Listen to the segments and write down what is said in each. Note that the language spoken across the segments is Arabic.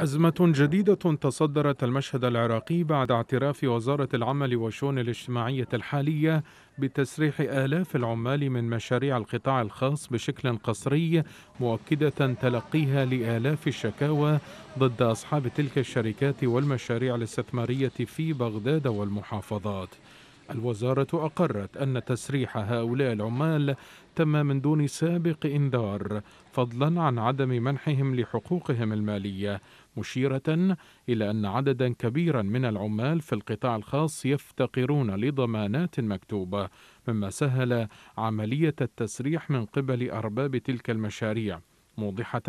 أزمة جديدة تصدرت المشهد العراقي بعد اعتراف وزارة العمل والشؤون الاجتماعية الحالية بتسريح آلاف العمال من مشاريع القطاع الخاص بشكل قسري مؤكدة تلقيها لآلاف الشكاوى ضد أصحاب تلك الشركات والمشاريع الاستثمارية في بغداد والمحافظات الوزارة أقرت أن تسريح هؤلاء العمال تم من دون سابق إنذار فضلا عن عدم منحهم لحقوقهم المالية مشيرة إلى أن عددا كبيرا من العمال في القطاع الخاص يفتقرون لضمانات مكتوبة مما سهل عملية التسريح من قبل أرباب تلك المشاريع موضحة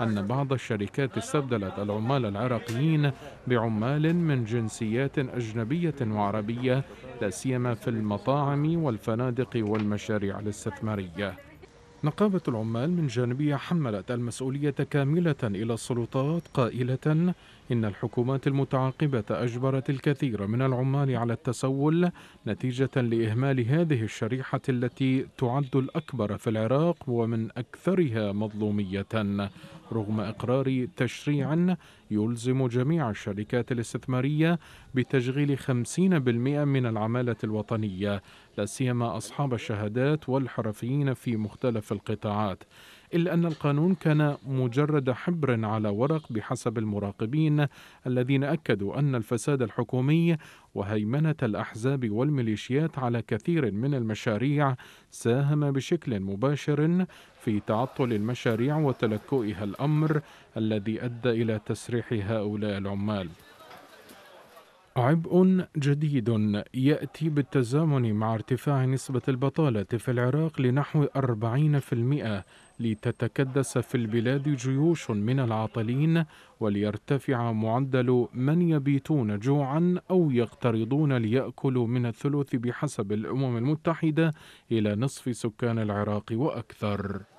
أن بعض الشركات استبدلت العمال العراقيين بعمال من جنسيات أجنبية وعربية لا سيما في المطاعم والفنادق والمشاريع الاستثماريه. نقابة العمال من جانبها حملت المسؤولية كاملة إلى السلطات قائلة إن الحكومات المتعاقبة أجبرت الكثير من العمال على التسول نتيجة لإهمال هذه الشريحة التي تعد الأكبر في العراق ومن أكثرها مظلومية رغم إقرار تشريع يلزم جميع الشركات الاستثمارية بتشغيل 50% من العمالة الوطنية لا سيما أصحاب الشهادات والحرفيين في مختلف القطاعات إلا أن القانون كان مجرد حبر على ورق بحسب المراقبين الذين أكدوا أن الفساد الحكومي وهيمنة الأحزاب والميليشيات على كثير من المشاريع ساهم بشكل مباشر في تعطل المشاريع وتلكؤها الأمر الذي أدى إلى تسريح هؤلاء العمال عبء جديد يأتي بالتزامن مع ارتفاع نسبة البطالة في العراق لنحو 40% لتتكدس في البلاد جيوش من العاطلين وليرتفع معدل من يبيتون جوعا أو يقترضون ليأكلوا من الثلث بحسب الأمم المتحدة إلى نصف سكان العراق وأكثر